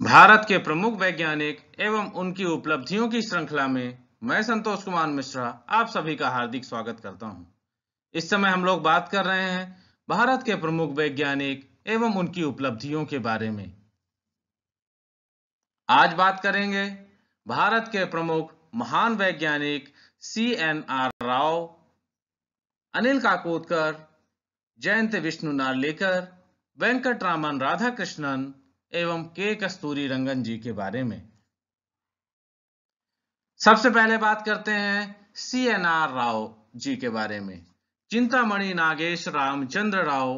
भारत के प्रमुख वैज्ञानिक एवं उनकी उपलब्धियों की श्रृंखला में मैं संतोष कुमार मिश्रा आप सभी का हार्दिक स्वागत करता हूं। इस समय हम लोग बात कर रहे हैं भारत के प्रमुख वैज्ञानिक एवं उनकी उपलब्धियों के बारे में आज बात करेंगे भारत के प्रमुख महान वैज्ञानिक C N R Rao Anil Kakodkar Jayant Vishnu Narlikar Venkat Raman Radhakrishnan एवं के कस्तूरी रंगन जी के बारे में सबसे पहले बात करते हैं C N R Rao ji के बारे में चिंतामणि नागेश रामचंद्र राव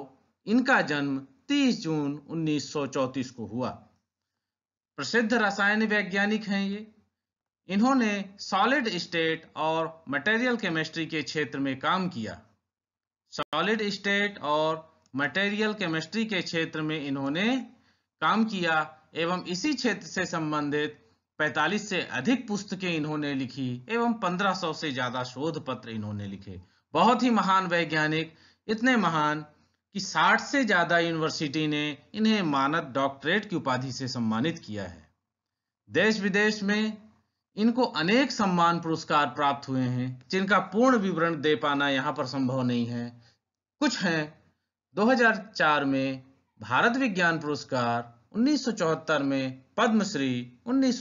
इनका जन्म 30 जून 1934 को हुआ प्रसिद्ध रसायन वैज्ञानिक हैं ये इन्होंने सॉलिड स्टेट और मटेरियल केमिस्ट्री के क्षेत्र में काम किया सॉलिड स्टेट और मटेरियल केमिस्ट्री के क्षेत्र में इन्होंने काम किया एवं इसी क्षेत्र से संबंधित 45 से अधिक पुस्तकें इन्होंने लिखी एवं 1500 से ज्यादा शोध पत्र इन्होंने लिखे बहुत ही महान वैज्ञानिक इतने महान कि 60 से ज्यादा यूनिवर्सिटी ने इन्हें मानद डॉक्टरेट की उपाधि से सम्मानित किया है देश विदेश में इनको अनेक सम्मान पुरस्कार प्राप्त हुए हैं जिनका पूर्ण विवरण दे पाना यहाँ पर संभव नहीं है कुछ हैं 2004 में भारत विज्ञान पुरस्कार 1974 में पद्मश्री उन्नीस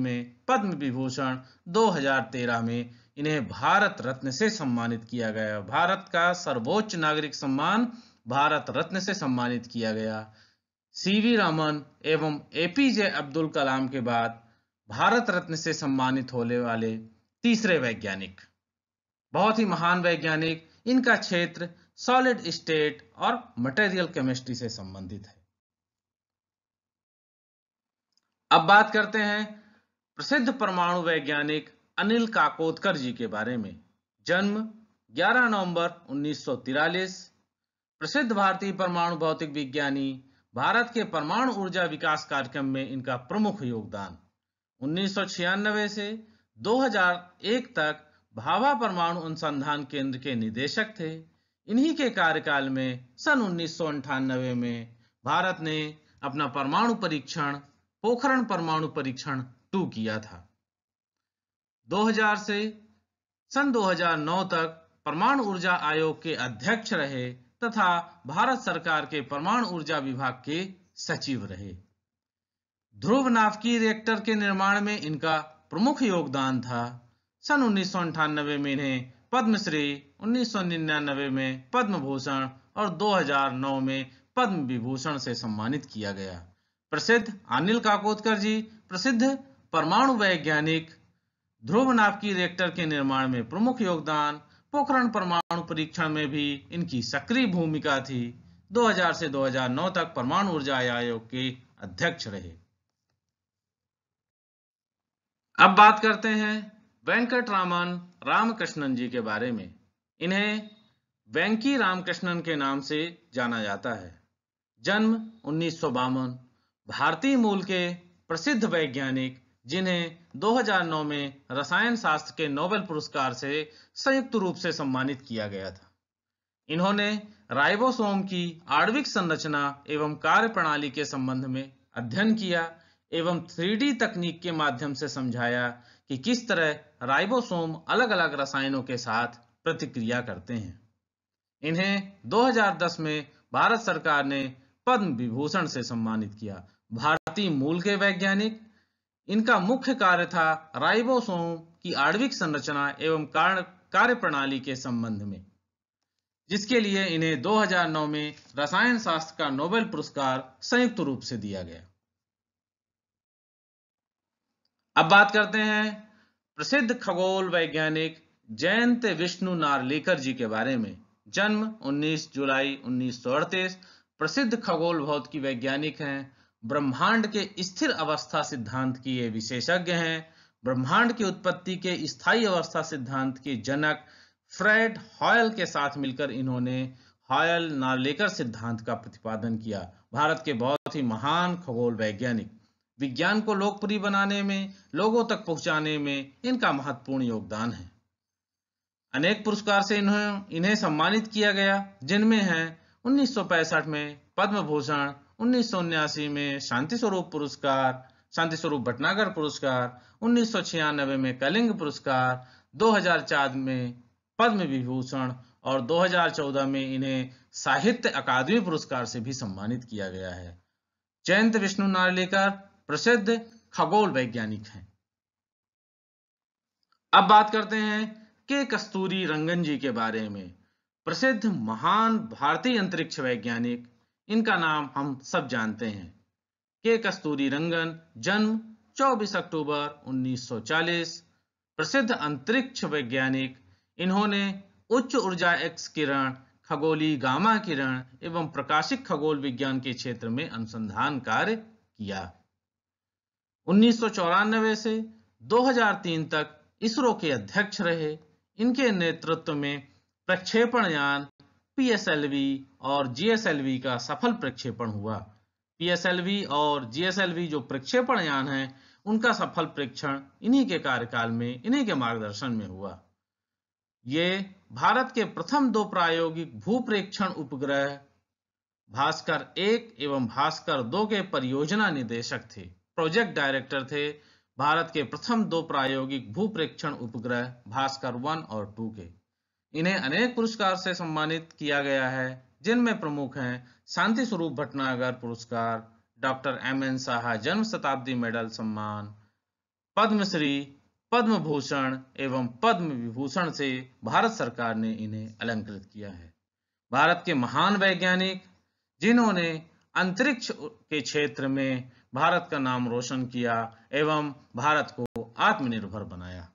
में पद्म विभूषण 2013 में इन्हें भारत रत्न से सम्मानित किया गया भारत का सर्वोच्च नागरिक सम्मान भारत रत्न से सम्मानित किया गया सीवी रामन एवं एपीजे अब्दुल कलाम के बाद भारत रत्न से सम्मानित होने वाले तीसरे वैज्ञानिक बहुत ही महान वैज्ञानिक इनका क्षेत्र सॉलिड स्टेट और मटेरियल केमिस्ट्री से संबंधित है अब बात करते हैं प्रसिद्ध परमाणु वैज्ञानिक अनिल काकोदकर जी के बारे में जन्म 11 नवंबर उन्नीस प्रसिद्ध भारतीय परमाणु भौतिक विज्ञानी भारत के परमाणु ऊर्जा विकास कार्यक्रम में इनका प्रमुख योगदान 1996 से 2001 तक भावा परमाणु अनुसंधान केंद्र के निदेशक थे इन्हीं के कार्यकाल में सन उन्नीस में भारत ने अपना परमाणु परीक्षण पोखरण परमाणु परीक्षण टू किया था 2000 से सन 2009 तक परमाणु ऊर्जा आयोग के अध्यक्ष रहे तथा भारत सरकार के परमाणु ऊर्जा विभाग के सचिव रहे ध्रुव नावकी रिएक्टर के निर्माण में इनका प्रमुख योगदान था सन उन्नीस में इन्हें पद्मश्री 1999 में पद्म भूषण और 2009 में पद्म विभूषण से सम्मानित किया गया प्रसिद्ध अनिल काकोदकर जी प्रसिद्ध परमाणु वैज्ञानिक ध्रुव नापकी रिएक्टर के निर्माण में प्रमुख योगदान पोखरण परमाणु परीक्षण में भी इनकी सक्रिय भूमिका थी 2000 से 2009 तक परमाणु ऊर्जा आयोग के अध्यक्ष रहे अब बात करते हैं वेंकट रामन रामकृष्णन जी के बारे में इन्हें वेंकी रामकृष्णन के नाम से जाना जाता है जन्म उन्नीस भारतीय मूल के प्रसिद्ध वैज्ञानिक जिन्हें 2009 में रसायन शास्त्र के नोबेल पुरस्कार से संयुक्त रूप से सम्मानित किया गया था इन्होंने राइबोसोम की आणविक संरचना एवं कार्य प्रणाली के संबंध में अध्ययन किया एवं 3D तकनीक के माध्यम से समझाया कि किस तरह राइबोसोम अलग अलग रसायनों के साथ प्रतिक्रिया करते हैं इन्हें 2010 में भारत सरकार ने पद्म विभूषण से सम्मानित किया भारतीय मूल के वैज्ञानिक इनका मुख्य कार्य था राइबोसोम की आणविक संरचना एवं कारण कार्य प्रणाली के संबंध में जिसके लिए इन्हें 2009 में रसायन शास्त्र का नोबेल पुरस्कार संयुक्त रूप से दिया गया अब बात करते हैं प्रसिद्ध खगोल वैज्ञानिक जयंत विष्णु नारलेकर जी के बारे में जन्म 19 जुलाई उन्नीस प्रसिद्ध खगोल भौतिकी वैज्ञानिक हैं ब्रह्मांड के स्थिर अवस्था सिद्धांत की ये विशेषज्ञ हैं ब्रह्मांड की उत्पत्ति के स्थायी अवस्था सिद्धांत के जनक फ्रेड हॉयल के साथ मिलकर इन्होंने हॉयल नारलेकर सिद्धांत का प्रतिपादन किया भारत के बहुत ही महान खगोल वैज्ञानिक विज्ञान को लोकप्रिय बनाने में लोगों तक पहुंचाने में इनका महत्वपूर्ण योगदान है अनेक पुरस्कार से इन्हें इन्हें सम्मानित किया गया जिनमें है उन्नीस में पद्म भूषण उन्नीस में शांति स्वरूप पुरस्कार शांति स्वरूप भटनागर पुरस्कार उन्नीस में कलिंग पुरस्कार 2004 में पद्म विभूषण और 2014 में इन्हें साहित्य अकादमी पुरस्कार से भी सम्मानित किया गया है जयंत विष्णु नार्लिकर प्रसिद्ध खगोल वैज्ञानिक हैं अब बात करते हैं के कस्तूरी रंगन जी के बारे में प्रसिद्ध महान भारतीय अंतरिक्ष वैज्ञानिक इनका नाम हम सब जानते हैं के कस्तूरी रंगन जन्म 24 अक्टूबर 1940 प्रसिद्ध अंतरिक्ष वैज्ञानिक इन्होंने उच्च ऊर्जा एक्स किरण खगोली गामा किरण एवं प्रकाशिक खगोल विज्ञान के क्षेत्र में अनुसंधान कार्य किया उन्नीस से 2003 तक इसरो के अध्यक्ष रहे इनके नेतृत्व में प्रक्षेपण यान पीएसएलवी और जीएसएलवी का सफल प्रक्षेपण हुआ पीएसएलवी और जीएसएलवी जो प्रक्षेपण यान है उनका सफल परीक्षण इन्हीं के कार्यकाल में इन्हीं के मार्गदर्शन में हुआ ये भारत के प्रथम दो प्रायोगिक भूप्रेक्षण उपग्रह भास्कर एक एवं भास्कर दो के परियोजना निदेशक थे प्रोजेक्ट डायरेक्टर थे भारत के प्रथम दो प्रायोगिक भूप्रेक्षण उपग्रह भास्कर वन और टू के इन्हें अनेक पुरस्कार से सम्मानित किया गया है जिनमें प्रमुख हैं शांति स्वरूप भटनागर पुरस्कार डॉक्टर एम एन साहा जन्म शताब्दी मेडल सम्मान पद्मश्री पद्म भूषण एवं पद्म विभूषण से भारत सरकार ने इन्हें अलंकृत किया है भारत के महान वैज्ञानिक जिन्होंने अंतरिक्ष के क्षेत्र में भारत का नाम रोशन किया एवं भारत को आत्मनिर्भर बनाया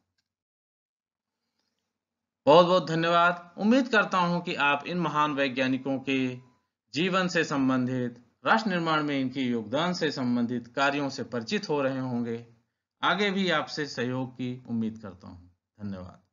बहुत बहुत धन्यवाद उम्मीद करता हूं कि आप इन महान वैज्ञानिकों के जीवन से संबंधित राष्ट्र निर्माण में इनके योगदान से संबंधित कार्यों से परिचित हो रहे होंगे आगे भी आपसे सहयोग की उम्मीद करता हूं धन्यवाद